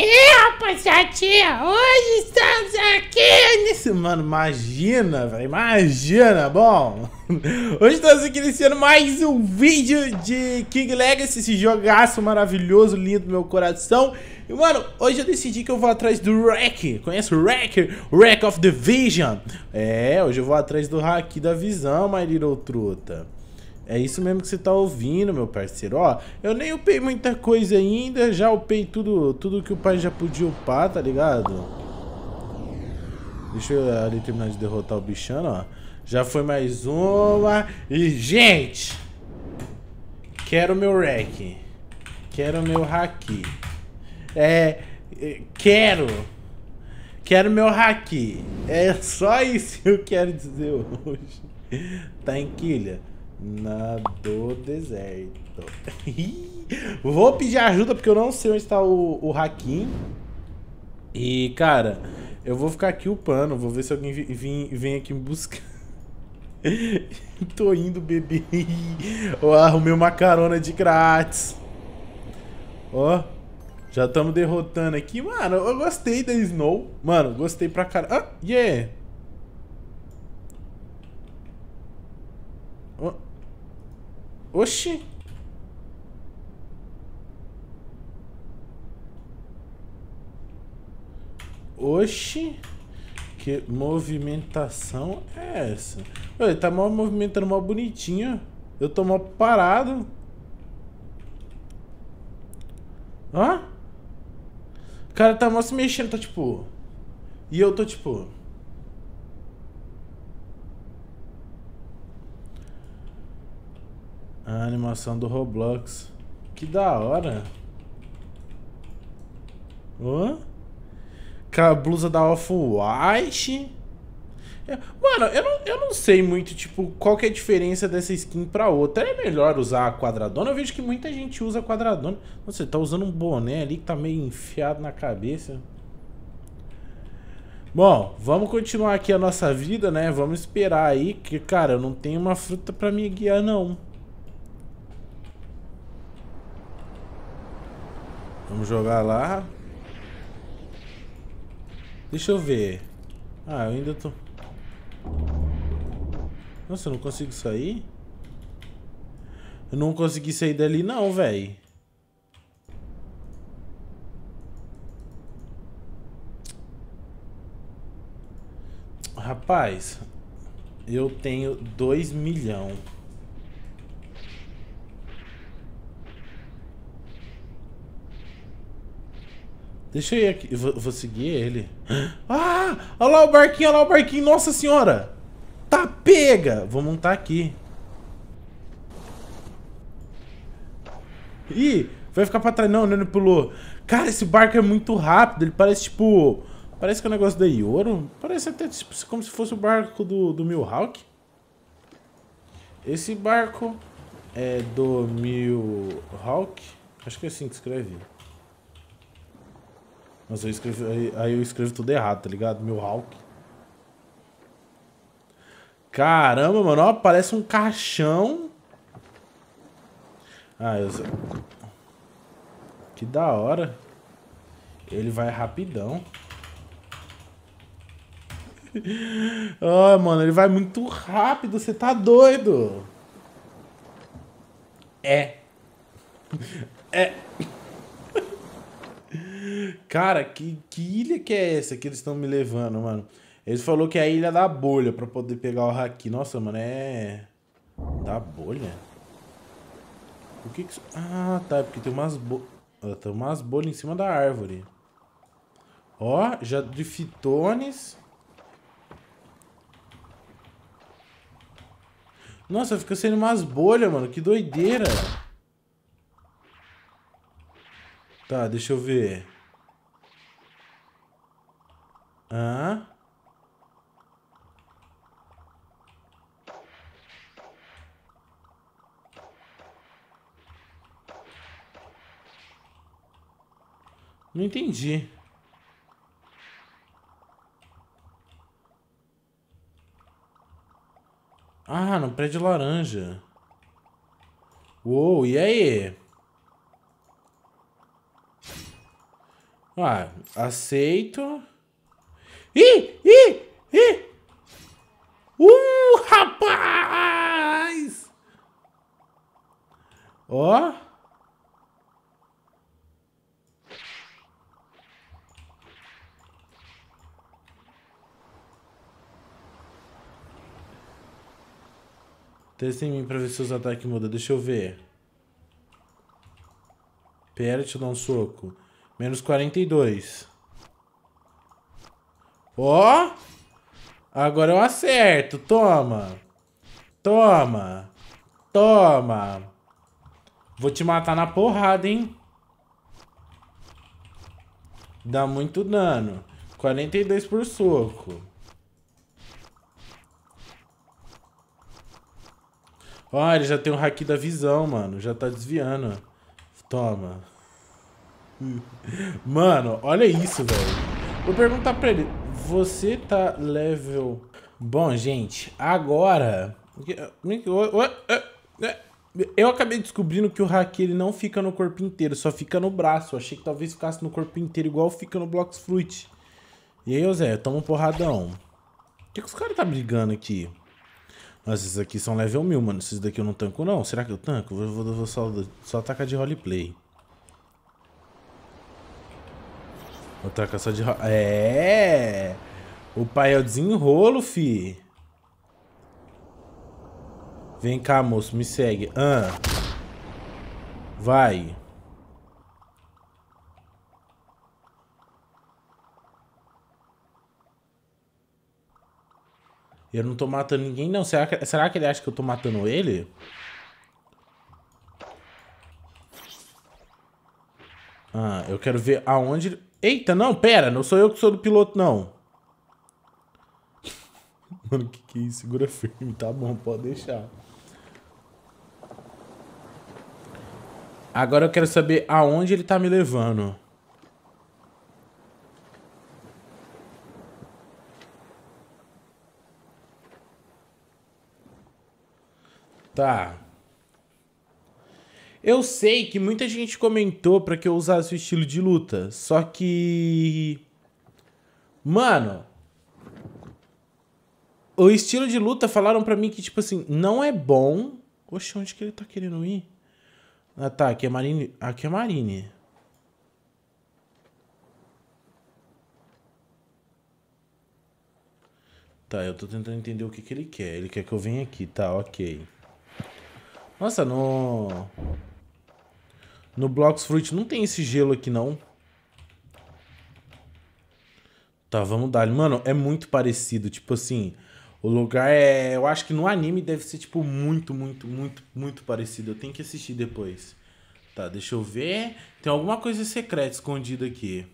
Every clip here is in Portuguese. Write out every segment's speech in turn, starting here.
É, rapaziada, hoje estamos aqui nesse... Mano, imagina, velho, imagina, bom... Hoje estamos aqui iniciando mais um vídeo de King Legacy, esse jogaço maravilhoso, lindo do meu coração. E, mano, hoje eu decidi que eu vou atrás do Wreck, conhece o Wreck? Wreck of the Vision. É, hoje eu vou atrás do Haki da Visão, my little truta. É isso mesmo que você tá ouvindo, meu parceiro. Ó, eu nem upei muita coisa ainda, já upei tudo, tudo que o pai já podia upar, tá ligado? Deixa eu ali terminar de derrotar o bichano, ó. Já foi mais uma. E, gente! Quero meu rec. Quero meu haki. É, é... Quero... Quero meu haki. É só isso que eu quero dizer hoje. Tá em quilha. Na do deserto. Vou pedir ajuda porque eu não sei onde está o, o Hakim. E, cara, eu vou ficar aqui upando. Vou ver se alguém vem, vem aqui me buscar. Tô indo, bebê. Eu arrumei uma carona de grátis. Ó, já estamos derrotando aqui. Mano, eu gostei da Snow. Mano, gostei pra caramba. Ah, yeah! Oxi. Oxi. Que movimentação é essa? Ele tá mal movimentando, mal bonitinho. Eu tô mal parado. Hã? O cara tá mal se mexendo, tá tipo... E eu tô tipo... A animação do Roblox. Que da hora. Hã? Com a blusa da Off-White. É, mano, eu não, eu não sei muito, tipo, qual que é a diferença dessa skin pra outra. É melhor usar a quadradona? Eu vejo que muita gente usa a quadradona. Você tá usando um boné ali que tá meio enfiado na cabeça. Bom, vamos continuar aqui a nossa vida, né? Vamos esperar aí, que, cara, eu não tenho uma fruta pra me guiar, não. Vamos jogar lá. Deixa eu ver. Ah, eu ainda tô... Nossa, eu não consigo sair? Eu não consegui sair dali não, velho. Rapaz, eu tenho dois milhão. Deixa eu ir aqui. Eu vou, vou seguir ele. Ah! Olha lá o barquinho, olha lá o barquinho. Nossa senhora! Tá pega! Vou montar aqui. Ih, vai ficar pra trás. Não, não, ele pulou. Cara, esse barco é muito rápido. Ele parece, tipo... Parece que é um negócio de ouro Parece até, tipo, como se fosse o barco do, do Milhawk. Esse barco é do Milhawk. Acho que é assim que escreve. Mas eu escrevo, aí, eu escrevo tudo errado, tá ligado? Meu Hawk. Caramba, mano, ó, parece um caixão. Ah, eu sei. Que da hora. Ele vai rapidão. Ah, oh, mano, ele vai muito rápido, você tá doido. É. É. Cara, que, que ilha que é essa que eles estão me levando, mano? Eles falou que é a ilha da bolha pra poder pegar o haki. Nossa, mano, é... Da bolha? O que que Ah, tá, é porque tem umas, bo... Ah, tem umas bolhas em cima da árvore. Ó, já de fitones... Nossa, fica sendo umas bolhas, mano. Que doideira. Tá, deixa eu ver. Hã? Não entendi. Ah, no prédio laranja. Uou, e aí? Ah, aceito. Ih, ih, ih! Uh, rapaz! Ó. Testa em mim pra ver se os ataques mudam. Deixa eu ver. Pera, deixa eu dar um soco. Menos 42. 42. Ó! Agora eu acerto. Toma. Toma. Toma. Vou te matar na porrada, hein? Dá muito dano. 42 por soco. Ó, ele já tem o um hack da visão, mano. Já tá desviando. Toma. Mano, olha isso, velho. Vou perguntar pra ele. Você tá level. Bom, gente, agora. Eu acabei descobrindo que o hack ele não fica no corpo inteiro, só fica no braço. Eu achei que talvez ficasse no corpo inteiro, igual fica no Blocks Fruit. E aí, Zé, toma um porradão. Por que, que os caras tá brigando aqui? Nossa, esses aqui são level 1000, mano. Esses daqui eu não tanco, não. Será que eu tanco? Vou, vou, vou só, só atacar de roleplay. Vou atacar só de roleplay. É! O pai é o desenrolo, fi. Vem cá, moço, me segue. Ah. Vai. Eu não tô matando ninguém, não. Será que, será que ele acha que eu tô matando ele? Ah, eu quero ver aonde... Eita, não, pera. Não sou eu que sou do piloto, não. Mano, que que é isso? Segura firme, tá bom, pode deixar. Agora eu quero saber aonde ele tá me levando. Tá. Eu sei que muita gente comentou para que eu usasse o estilo de luta, só que mano, o estilo de luta falaram para mim que, tipo assim, não é bom. Oxe, onde que ele tá querendo ir? Ah, tá. Aqui é Marine. Aqui é Marine. Tá, eu tô tentando entender o que que ele quer. Ele quer que eu venha aqui, tá, ok. Nossa, no... No Blocks Fruit não tem esse gelo aqui, não. Tá, vamos dar. Mano, é muito parecido. Tipo assim, o lugar é. Eu acho que no anime deve ser, tipo, muito, muito, muito, muito parecido. Eu tenho que assistir depois. Tá, deixa eu ver. Tem alguma coisa secreta escondida aqui.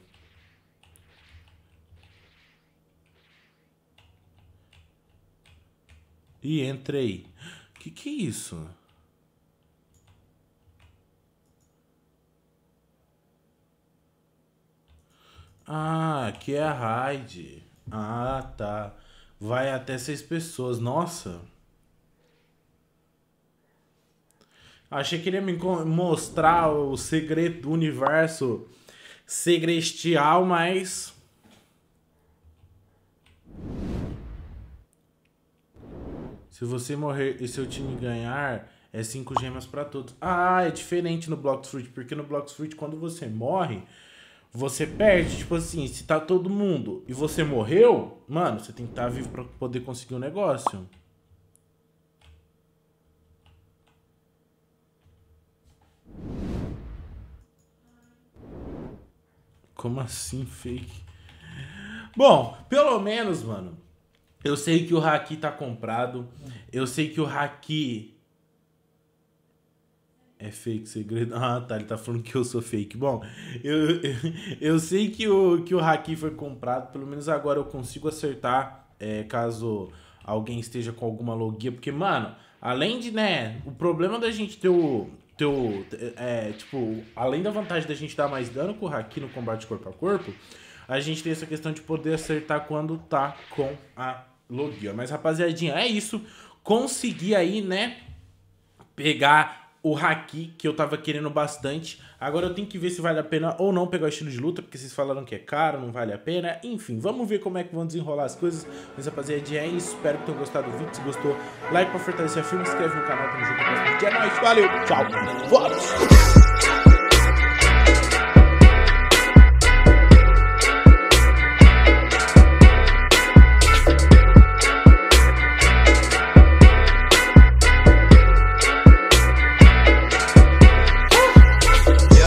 E entrei. Que que é isso? Ah, aqui é a Raid. Ah, tá vai até seis pessoas. Nossa. Achei que ele ia me mostrar o segredo do universo segrestial, mas. Se você morrer e seu time ganhar, é cinco gemas para todos. Ah, é diferente no Blox Fruit, porque no Blox Fruit, quando você morre, você perde, tipo assim, se tá todo mundo e você morreu, mano, você tem que estar tá vivo para poder conseguir o um negócio. Como assim, fake? Bom, pelo menos, mano, eu sei que o Haki tá comprado. Eu sei que o Haki é fake segredo. Ah, tá. Ele tá falando que eu sou fake. Bom, eu, eu, eu sei que o, que o Haki foi comprado. Pelo menos agora eu consigo acertar. É, caso alguém esteja com alguma logia. Porque, mano, além de, né? O problema da gente ter o. Ter o é, tipo, além da vantagem da gente dar mais dano com o Haki no combate corpo a corpo, a gente tem essa questão de poder acertar quando tá com a logia. Mas, rapaziadinha, é isso. Consegui aí, né? Pegar o Haki, que eu tava querendo bastante. Agora eu tenho que ver se vale a pena ou não pegar o estilo de luta, porque vocês falaram que é caro, não vale a pena. Enfim, vamos ver como é que vão desenrolar as coisas. Mas rapaziada, é isso. Espero que tenham gostado do vídeo. Se gostou, like pra fortalecer a filme, se inscreve no canal, tamo junto. É nóis, valeu, tchau, vamos!